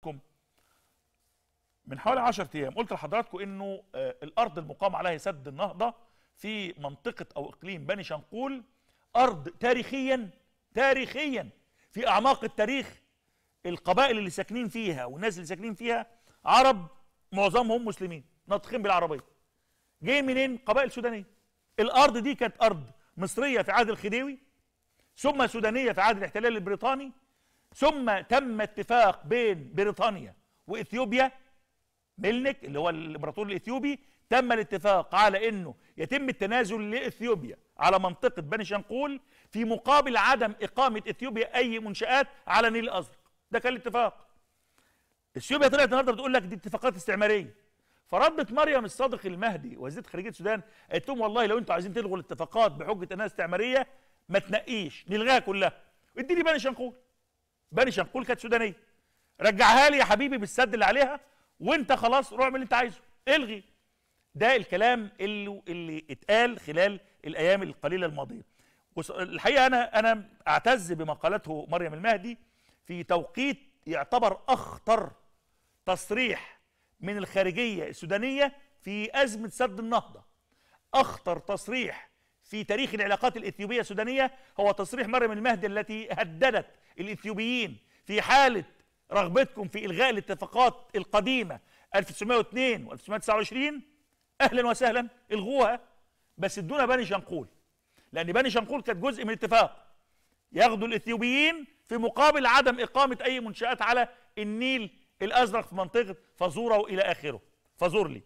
لكم من حوالي 10 ايام قلت لحضراتكم انه آه، الارض المقام عليها سد النهضه في منطقه او اقليم بني شنقول ارض تاريخيا تاريخيا في اعماق التاريخ القبائل اللي ساكنين فيها والناس اللي ساكنين فيها عرب معظمهم مسلمين ناطقين بالعربيه جاي منين قبائل سودانيه الارض دي كانت ارض مصريه في عهد الخديوي ثم سودانيه في عهد الاحتلال البريطاني ثم تم اتفاق بين بريطانيا واثيوبيا ملنك اللي هو الامبراطور الاثيوبي تم الاتفاق على انه يتم التنازل لاثيوبيا على منطقه بني شنقول في مقابل عدم اقامه اثيوبيا اي منشات على نيل الازرق ده كان الاتفاق اثيوبيا طلعت النهارده بتقول لك دي اتفاقات استعماريه فردت مريم الصادق المهدي وزيره خارجيه السودان قالت لهم والله لو انتوا عايزين تلغوا الاتفاقات بحجه انها استعماريه ما تنقيش نلغاها كلها اديني بني شنقول بني شنقول كانت سودانيه رجعها لي يا حبيبي بالسد اللي عليها وانت خلاص روح اعمل اللي انت عايزه الغي ده الكلام اللي اللي اتقال خلال الايام القليله الماضيه الحقيقه انا انا اعتز بما قالته مريم المهدي في توقيت يعتبر اخطر تصريح من الخارجيه السودانيه في ازمه سد النهضه اخطر تصريح في تاريخ العلاقات الإثيوبية السودانية هو تصريح مريم المهدي التي هددت الإثيوبيين في حالة رغبتكم في إلغاء الاتفاقات القديمة 1902 و 1929 أهلا وسهلا إلغوها بس ادونا بني شنقول لأن بني شنقول كانت جزء من الاتفاق ياخدوا الإثيوبيين في مقابل عدم إقامة أي منشآت على النيل الأزرق في منطقة فزورة وإلى آخره لي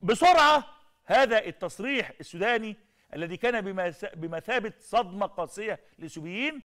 بسرعة هذا التصريح السوداني الذي كان بمثابة صدمة قاسية للسوريين